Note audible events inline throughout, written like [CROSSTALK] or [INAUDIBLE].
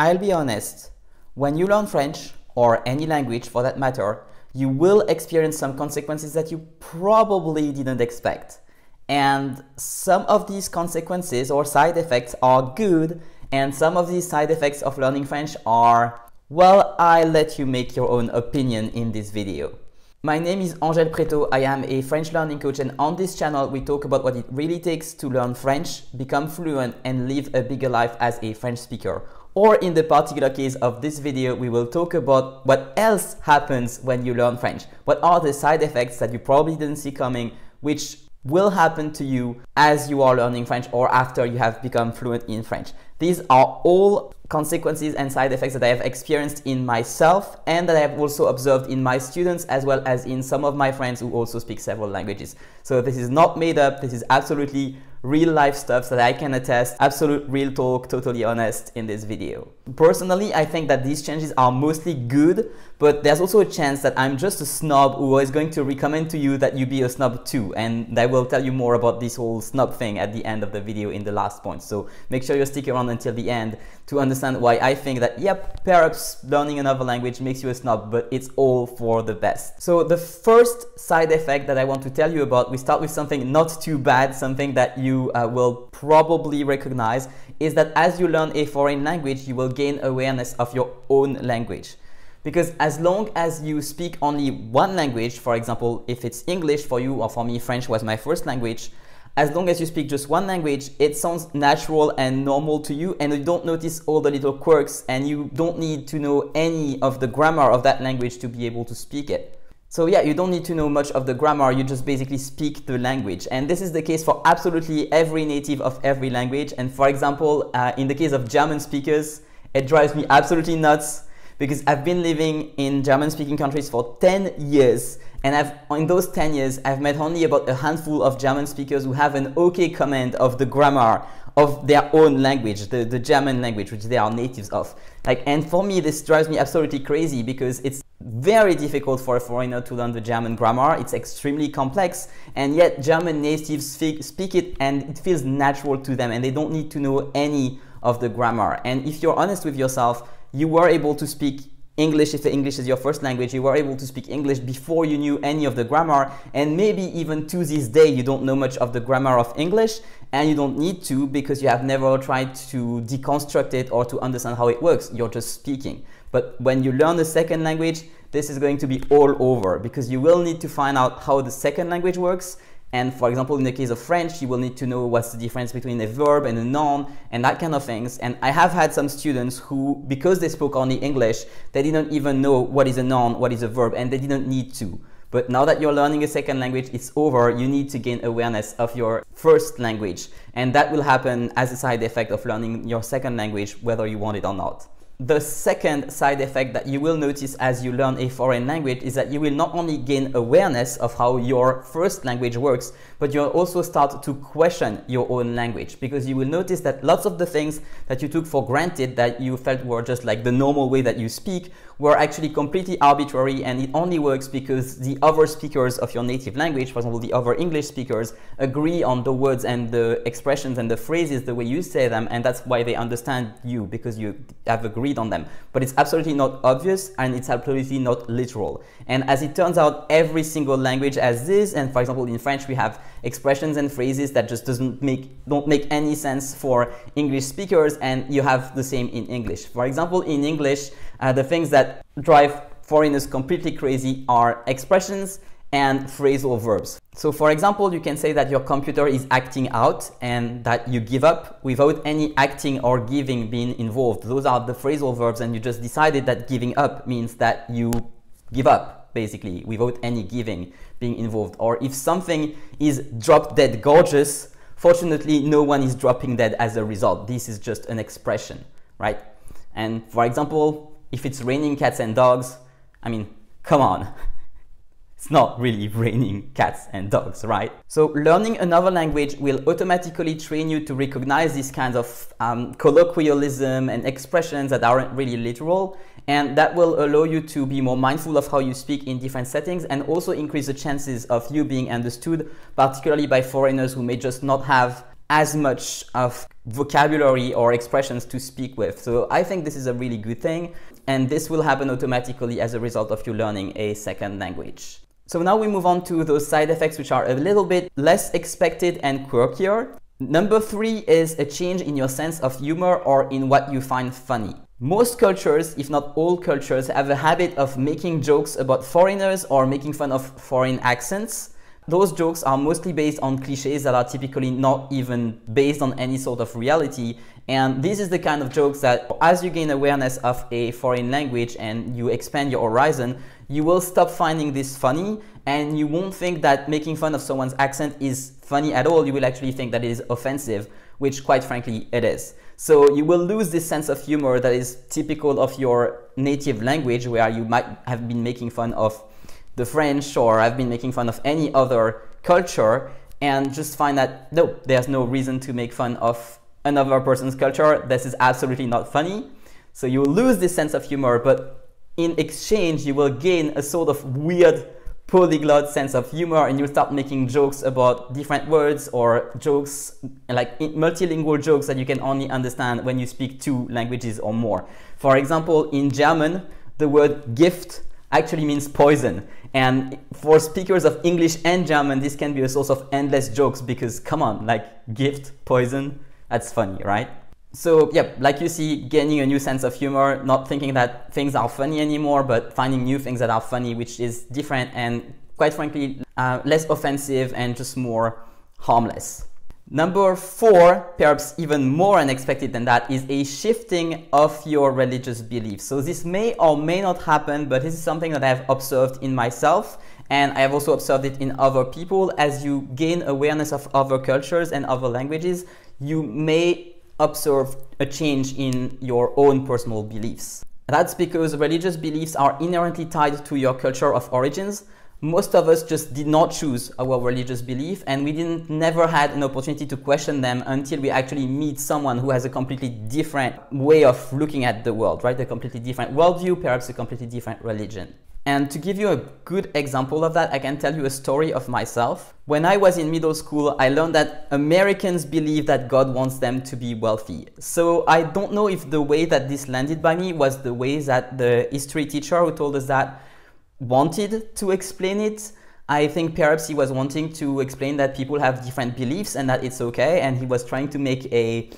I'll be honest, when you learn French, or any language for that matter, you will experience some consequences that you probably didn't expect. And some of these consequences or side effects are good, and some of these side effects of learning French are, well, I let you make your own opinion in this video. My name is Angèle Preto. I am a French learning coach, and on this channel, we talk about what it really takes to learn French, become fluent, and live a bigger life as a French speaker or in the particular case of this video, we will talk about what else happens when you learn French. What are the side effects that you probably didn't see coming, which will happen to you as you are learning French or after you have become fluent in French. These are all consequences and side effects that I have experienced in myself and that I have also observed in my students as well as in some of my friends who also speak several languages. So this is not made up, this is absolutely real life stuff that I can attest, absolute real talk, totally honest in this video. Personally, I think that these changes are mostly good, but there's also a chance that I'm just a snob who is going to recommend to you that you be a snob too, and I will tell you more about this whole snob thing at the end of the video in the last point, so make sure you stick around until the end to understand why I think that, yep, perhaps learning another language makes you a snob, but it's all for the best. So the first side effect that I want to tell you about, we start with something not too bad, something that you you uh, will probably recognize is that as you learn a foreign language, you will gain awareness of your own language. Because as long as you speak only one language, for example, if it's English for you or for me, French was my first language, as long as you speak just one language, it sounds natural and normal to you, and you don't notice all the little quirks, and you don't need to know any of the grammar of that language to be able to speak it. So yeah, you don't need to know much of the grammar, you just basically speak the language. And this is the case for absolutely every native of every language. And for example, uh, in the case of German speakers, it drives me absolutely nuts because I've been living in German speaking countries for 10 years. And I've, in those 10 years, I've met only about a handful of German speakers who have an okay comment of the grammar of their own language, the, the German language, which they are natives of. Like, and for me, this drives me absolutely crazy because it's very difficult for a foreigner to learn the German grammar. It's extremely complex, and yet German natives speak, speak it and it feels natural to them, and they don't need to know any of the grammar. And if you're honest with yourself, you were able to speak English, if English is your first language, you were able to speak English before you knew any of the grammar, and maybe even to this day you don't know much of the grammar of English, and you don't need to because you have never tried to deconstruct it or to understand how it works. You're just speaking. But when you learn a second language, this is going to be all over because you will need to find out how the second language works and for example, in the case of French, you will need to know what's the difference between a verb and a noun and that kind of things. And I have had some students who, because they spoke only English, they didn't even know what is a noun, what is a verb, and they didn't need to. But now that you're learning a second language, it's over. You need to gain awareness of your first language. And that will happen as a side effect of learning your second language, whether you want it or not the second side effect that you will notice as you learn a foreign language is that you will not only gain awareness of how your first language works, but you'll also start to question your own language because you will notice that lots of the things that you took for granted that you felt were just like the normal way that you speak were actually completely arbitrary and it only works because the other speakers of your native language, for example, the other English speakers, agree on the words and the expressions and the phrases the way you say them and that's why they understand you because you have agreed on them. But it's absolutely not obvious and it's absolutely not literal. And as it turns out, every single language has this and for example, in French we have expressions and phrases that just doesn't make, don't make any sense for English speakers and you have the same in English. For example, in English, uh, the things that drive foreigners completely crazy are expressions and phrasal verbs. So for example, you can say that your computer is acting out and that you give up without any acting or giving being involved. Those are the phrasal verbs and you just decided that giving up means that you give up basically without any giving being involved. Or if something is drop dead gorgeous, fortunately no one is dropping dead as a result. This is just an expression, right? And for example, if it's raining cats and dogs, I mean, come on. [LAUGHS] It's not really [LAUGHS] raining cats and dogs, right? So learning another language will automatically train you to recognize these kinds of um, colloquialism and expressions that aren't really literal. And that will allow you to be more mindful of how you speak in different settings and also increase the chances of you being understood, particularly by foreigners who may just not have as much of vocabulary or expressions to speak with. So I think this is a really good thing and this will happen automatically as a result of you learning a second language. So now we move on to those side effects which are a little bit less expected and quirkier. Number three is a change in your sense of humor or in what you find funny. Most cultures, if not all cultures, have a habit of making jokes about foreigners or making fun of foreign accents those jokes are mostly based on cliches that are typically not even based on any sort of reality. And this is the kind of jokes that as you gain awareness of a foreign language and you expand your horizon, you will stop finding this funny and you won't think that making fun of someone's accent is funny at all. You will actually think that it is offensive, which quite frankly it is. So you will lose this sense of humor that is typical of your native language where you might have been making fun of the French or I've been making fun of any other culture and just find that no, there's no reason to make fun of another person's culture. This is absolutely not funny. So you lose this sense of humor, but in exchange, you will gain a sort of weird polyglot sense of humor and you start making jokes about different words or jokes like multilingual jokes that you can only understand when you speak two languages or more. For example, in German, the word gift actually means poison. And for speakers of English and German, this can be a source of endless jokes because come on, like gift, poison, that's funny, right? So yeah, like you see, gaining a new sense of humor, not thinking that things are funny anymore, but finding new things that are funny, which is different and quite frankly, uh, less offensive and just more harmless. Number four, perhaps even more unexpected than that, is a shifting of your religious beliefs. So this may or may not happen, but this is something that I have observed in myself and I have also observed it in other people. As you gain awareness of other cultures and other languages, you may observe a change in your own personal beliefs. That's because religious beliefs are inherently tied to your culture of origins most of us just did not choose our religious belief and we didn't never had an opportunity to question them until we actually meet someone who has a completely different way of looking at the world right a completely different worldview perhaps a completely different religion and to give you a good example of that, I can tell you a story of myself. When I was in middle school, I learned that Americans believe that God wants them to be wealthy. So I don't know if the way that this landed by me was the way that the history teacher who told us that wanted to explain it. I think perhaps he was wanting to explain that people have different beliefs and that it's okay, and he was trying to make a,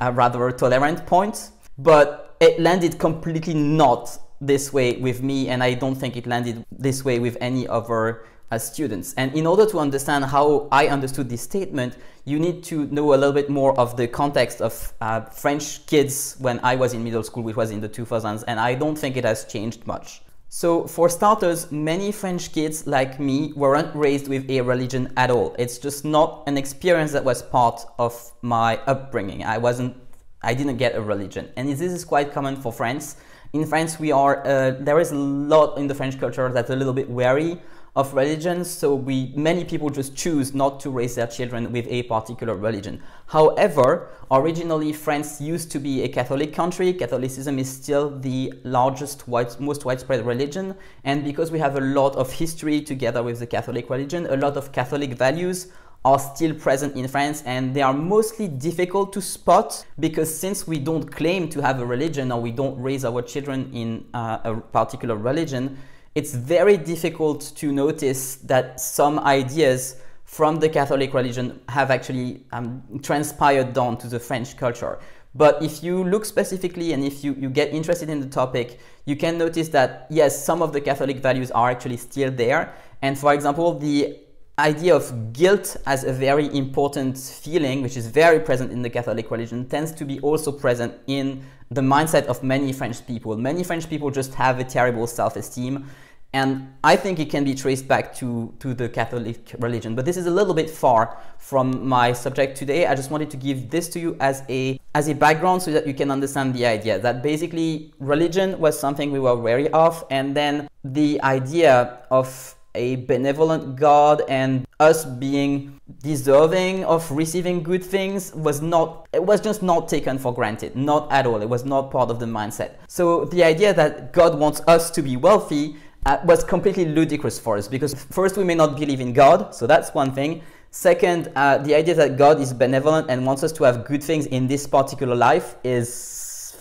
a rather tolerant point. But it landed completely not this way with me, and I don't think it landed this way with any other as uh, students. And in order to understand how I understood this statement, you need to know a little bit more of the context of uh, French kids when I was in middle school, which was in the 2000s, and I don't think it has changed much. So for starters, many French kids like me weren't raised with a religion at all. It's just not an experience that was part of my upbringing. I wasn't, I didn't get a religion. And this is quite common for France. In France, we are, uh, there is a lot in the French culture that's a little bit wary of religions, so we many people just choose not to raise their children with a particular religion. However, originally France used to be a Catholic country. Catholicism is still the largest, most widespread religion, and because we have a lot of history together with the Catholic religion, a lot of Catholic values are still present in France and they are mostly difficult to spot because since we don't claim to have a religion or we don't raise our children in uh, a particular religion, it's very difficult to notice that some ideas from the Catholic religion have actually um, transpired down to the French culture. But if you look specifically and if you, you get interested in the topic, you can notice that yes, some of the Catholic values are actually still there. And for example, the idea of guilt as a very important feeling, which is very present in the Catholic religion, tends to be also present in the mindset of many French people. Many French people just have a terrible self-esteem. And I think it can be traced back to, to the Catholic religion. But this is a little bit far from my subject today. I just wanted to give this to you as a, as a background so that you can understand the idea that basically religion was something we were wary of. And then the idea of a benevolent God and us being deserving of receiving good things was not it was just not taken for granted not at all it was not part of the mindset so the idea that god wants us to be wealthy uh, was completely ludicrous for us because first we may not believe in god so that's one thing second uh, the idea that god is benevolent and wants us to have good things in this particular life is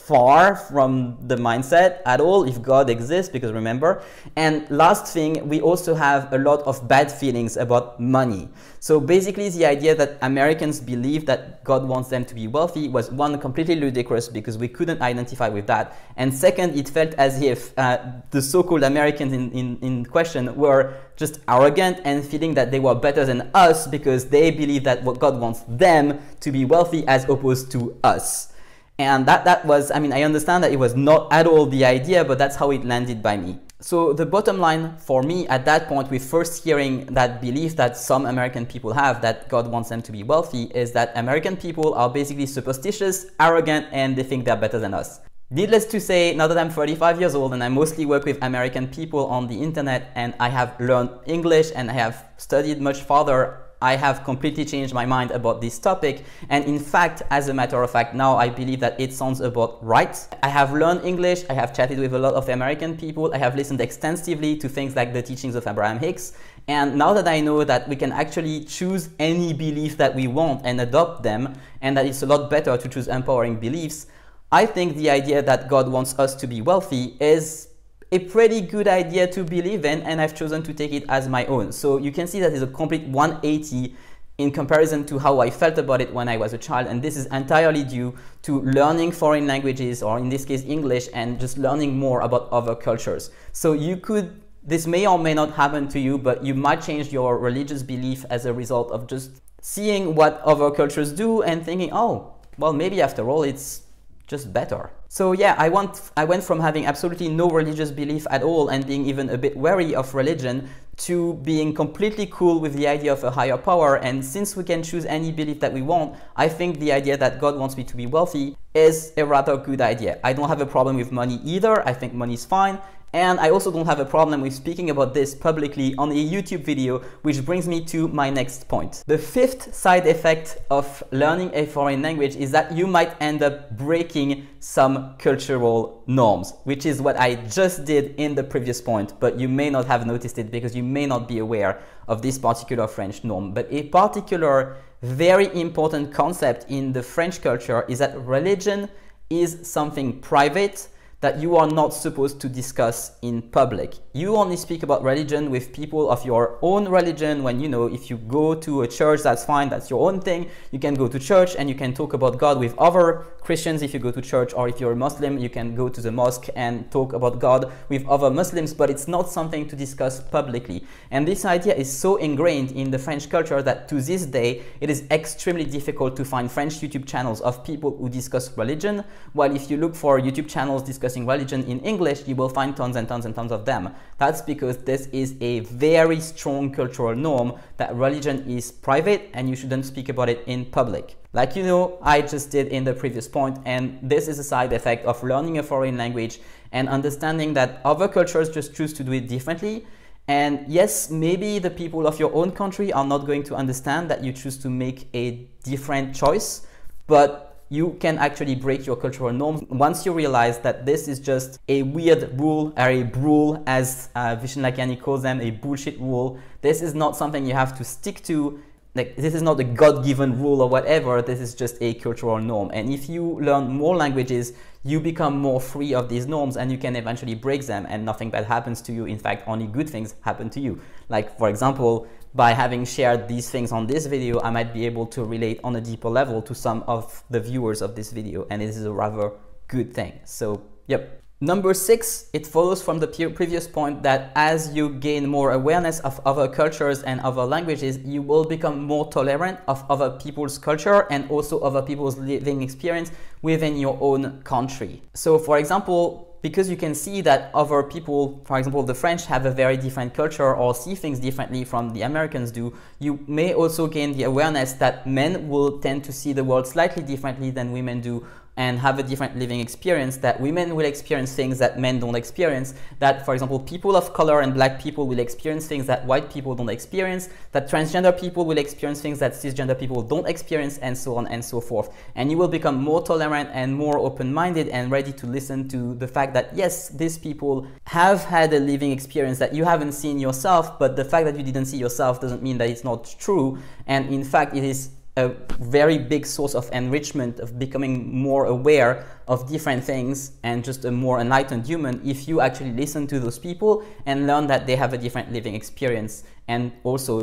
far from the mindset at all if God exists, because remember. And last thing, we also have a lot of bad feelings about money. So basically, the idea that Americans believe that God wants them to be wealthy was one, completely ludicrous because we couldn't identify with that. And second, it felt as if uh, the so called Americans in, in, in question were just arrogant and feeling that they were better than us because they believe that what God wants them to be wealthy as opposed to us. And that, that was, I mean, I understand that it was not at all the idea, but that's how it landed by me. So the bottom line for me at that point with first hearing that belief that some American people have that God wants them to be wealthy is that American people are basically superstitious, arrogant, and they think they're better than us. Needless to say, now that I'm 35 years old and I mostly work with American people on the internet and I have learned English and I have studied much farther, I have completely changed my mind about this topic. And in fact, as a matter of fact, now I believe that it sounds about right. I have learned English. I have chatted with a lot of American people. I have listened extensively to things like the teachings of Abraham Hicks. And now that I know that we can actually choose any belief that we want and adopt them, and that it's a lot better to choose empowering beliefs, I think the idea that God wants us to be wealthy is a pretty good idea to believe in and I've chosen to take it as my own. So you can see that is a complete 180 in comparison to how I felt about it when I was a child. And this is entirely due to learning foreign languages, or in this case, English, and just learning more about other cultures. So you could, this may or may not happen to you, but you might change your religious belief as a result of just seeing what other cultures do and thinking, oh, well, maybe after all, it's just better. So yeah, I, want, I went from having absolutely no religious belief at all and being even a bit wary of religion to being completely cool with the idea of a higher power. And since we can choose any belief that we want, I think the idea that God wants me to be wealthy is a rather good idea. I don't have a problem with money either. I think money is fine. And I also don't have a problem with speaking about this publicly on a YouTube video, which brings me to my next point. The fifth side effect of learning a foreign language is that you might end up breaking some cultural norms, which is what I just did in the previous point, but you may not have noticed it because you may not be aware of this particular French norm. But a particular very important concept in the French culture is that religion is something private that you are not supposed to discuss in public. You only speak about religion with people of your own religion when you know if you go to a church, that's fine, that's your own thing. You can go to church and you can talk about God with other Christians if you go to church, or if you're a Muslim, you can go to the mosque and talk about God with other Muslims, but it's not something to discuss publicly. And this idea is so ingrained in the French culture that to this day it is extremely difficult to find French YouTube channels of people who discuss religion, while if you look for YouTube channels discussing discussing religion in English, you will find tons and tons and tons of them. That's because this is a very strong cultural norm that religion is private and you shouldn't speak about it in public. Like you know, I just did in the previous point, and this is a side effect of learning a foreign language and understanding that other cultures just choose to do it differently and yes, maybe the people of your own country are not going to understand that you choose to make a different choice, but you can actually break your cultural norms once you realize that this is just a weird rule or a rule as uh, Vishnakani calls them, a bullshit rule. This is not something you have to stick to. Like, this is not a God-given rule or whatever, this is just a cultural norm. And if you learn more languages, you become more free of these norms and you can eventually break them and nothing bad happens to you. In fact, only good things happen to you. Like for example, by having shared these things on this video, I might be able to relate on a deeper level to some of the viewers of this video. And this is a rather good thing. So, yep. Number six, it follows from the previous point that as you gain more awareness of other cultures and other languages, you will become more tolerant of other people's culture and also other people's living experience within your own country. So, for example, because you can see that other people, for example, the French have a very different culture or see things differently from the Americans do, you may also gain the awareness that men will tend to see the world slightly differently than women do, and have a different living experience, that women will experience things that men don't experience, that, for example, people of color and black people will experience things that white people don't experience, that transgender people will experience things that cisgender people don't experience, and so on and so forth. And you will become more tolerant and more open-minded and ready to listen to the fact that, yes, these people have had a living experience that you haven't seen yourself, but the fact that you didn't see yourself doesn't mean that it's not true. And in fact, it is a very big source of enrichment of becoming more aware of different things and just a more enlightened human if you actually listen to those people and learn that they have a different living experience and also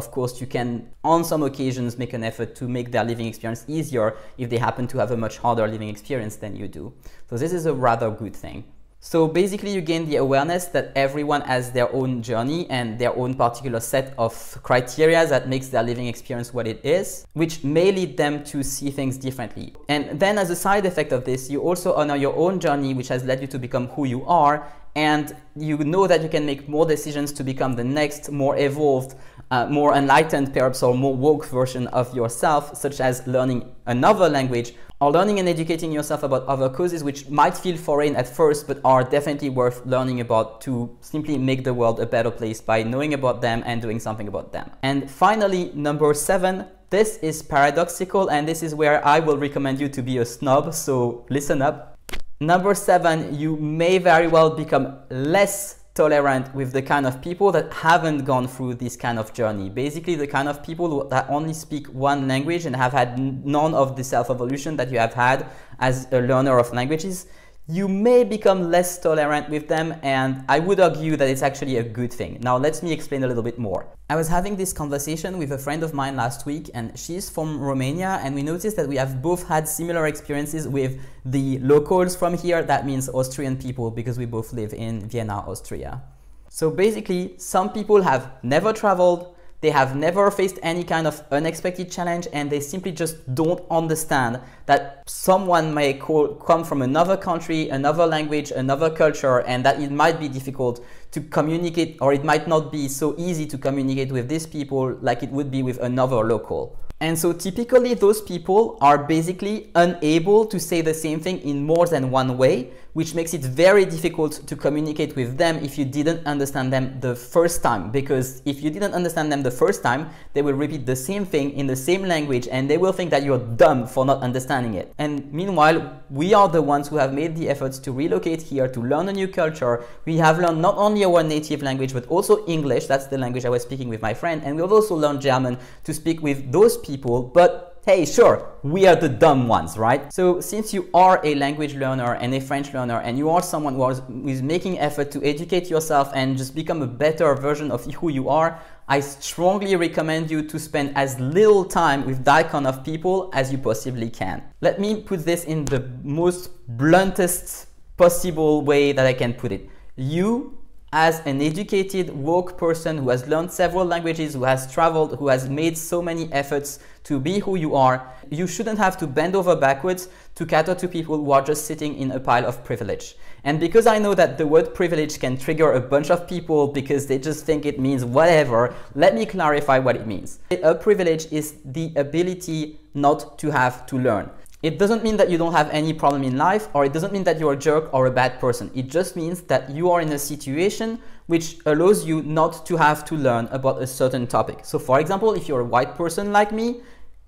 of course you can on some occasions make an effort to make their living experience easier if they happen to have a much harder living experience than you do so this is a rather good thing so basically, you gain the awareness that everyone has their own journey and their own particular set of criteria that makes their living experience what it is, which may lead them to see things differently. And then, as a side effect of this, you also honor your own journey, which has led you to become who you are. And you know that you can make more decisions to become the next, more evolved, uh, more enlightened, perhaps, or more woke version of yourself, such as learning another language are learning and educating yourself about other causes which might feel foreign at first but are definitely worth learning about to simply make the world a better place by knowing about them and doing something about them. And finally, number seven, this is paradoxical and this is where I will recommend you to be a snob, so listen up. Number seven, you may very well become less tolerant with the kind of people that haven't gone through this kind of journey. Basically, the kind of people who, that only speak one language and have had none of the self evolution that you have had as a learner of languages you may become less tolerant with them and I would argue that it's actually a good thing. Now let me explain a little bit more. I was having this conversation with a friend of mine last week and she's from Romania and we noticed that we have both had similar experiences with the locals from here, that means Austrian people because we both live in Vienna, Austria. So basically, some people have never traveled, they have never faced any kind of unexpected challenge and they simply just don't understand that someone may call, come from another country, another language, another culture, and that it might be difficult to communicate or it might not be so easy to communicate with these people like it would be with another local. And so typically those people are basically unable to say the same thing in more than one way which makes it very difficult to communicate with them if you didn't understand them the first time. Because if you didn't understand them the first time, they will repeat the same thing in the same language and they will think that you're dumb for not understanding it. And meanwhile, we are the ones who have made the efforts to relocate here, to learn a new culture. We have learned not only our native language, but also English. That's the language I was speaking with my friend. And we've also learned German to speak with those people. But hey, sure, we are the dumb ones, right? So since you are a language learner and a French learner and you are someone who is making effort to educate yourself and just become a better version of who you are, I strongly recommend you to spend as little time with that kind of people as you possibly can. Let me put this in the most bluntest possible way that I can put it. You as an educated, woke person who has learned several languages, who has traveled, who has made so many efforts to be who you are, you shouldn't have to bend over backwards to cater to people who are just sitting in a pile of privilege. And because I know that the word privilege can trigger a bunch of people because they just think it means whatever, let me clarify what it means. A privilege is the ability not to have to learn. It doesn't mean that you don't have any problem in life or it doesn't mean that you're a jerk or a bad person. It just means that you are in a situation which allows you not to have to learn about a certain topic. So for example, if you're a white person like me,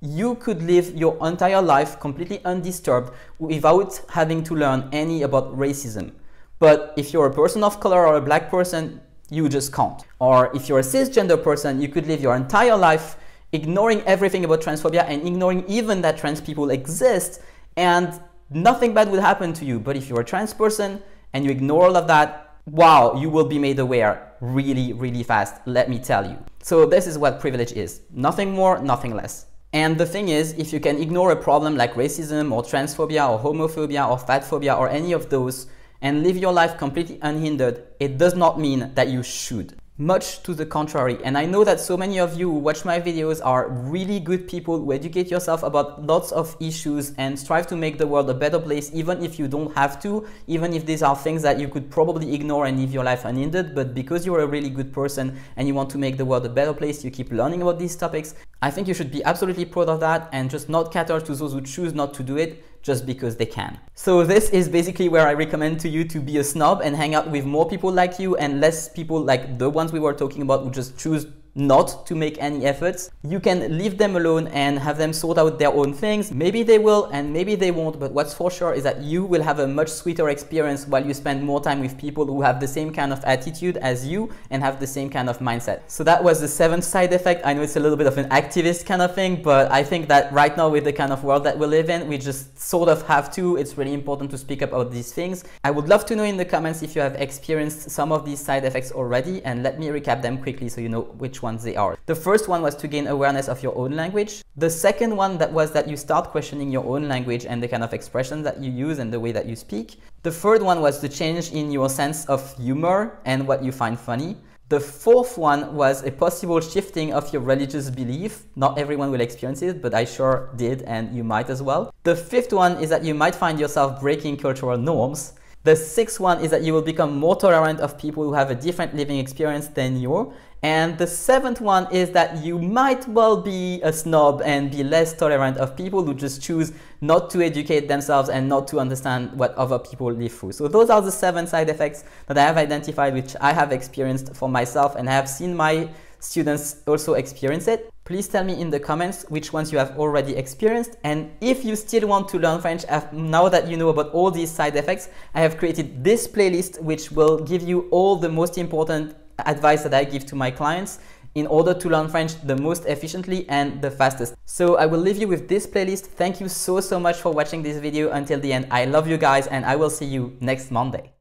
you could live your entire life completely undisturbed without having to learn any about racism. But if you're a person of color or a black person, you just can't. Or if you're a cisgender person, you could live your entire life ignoring everything about transphobia and ignoring even that trans people exist and nothing bad would happen to you. But if you're a trans person and you ignore all of that, wow, you will be made aware really, really fast, let me tell you. So this is what privilege is. Nothing more, nothing less. And the thing is, if you can ignore a problem like racism or transphobia or homophobia or fatphobia or any of those and live your life completely unhindered, it does not mean that you should. Much to the contrary. And I know that so many of you who watch my videos are really good people who educate yourself about lots of issues and strive to make the world a better place, even if you don't have to, even if these are things that you could probably ignore and leave your life unended. But because you're a really good person and you want to make the world a better place, you keep learning about these topics. I think you should be absolutely proud of that and just not cater to those who choose not to do it just because they can. So this is basically where I recommend to you to be a snob and hang out with more people like you and less people like the ones we were talking about who just choose not to make any efforts. You can leave them alone and have them sort out their own things. Maybe they will and maybe they won't, but what's for sure is that you will have a much sweeter experience while you spend more time with people who have the same kind of attitude as you and have the same kind of mindset. So that was the seventh side effect. I know it's a little bit of an activist kind of thing, but I think that right now with the kind of world that we live in, we just sort of have to. It's really important to speak about these things. I would love to know in the comments if you have experienced some of these side effects already and let me recap them quickly so you know which ones they are. The first one was to gain awareness of your own language. The second one that was that you start questioning your own language and the kind of expressions that you use and the way that you speak. The third one was the change in your sense of humor and what you find funny. The fourth one was a possible shifting of your religious belief. Not everyone will experience it, but I sure did, and you might as well. The fifth one is that you might find yourself breaking cultural norms. The sixth one is that you will become more tolerant of people who have a different living experience than you. And the seventh one is that you might well be a snob and be less tolerant of people who just choose not to educate themselves and not to understand what other people live through. So those are the seven side effects that I have identified, which I have experienced for myself and I have seen my students also experience it. Please tell me in the comments which ones you have already experienced. And if you still want to learn French, uh, now that you know about all these side effects, I have created this playlist which will give you all the most important advice that I give to my clients in order to learn French the most efficiently and the fastest. So I will leave you with this playlist. Thank you so, so much for watching this video until the end. I love you guys and I will see you next Monday.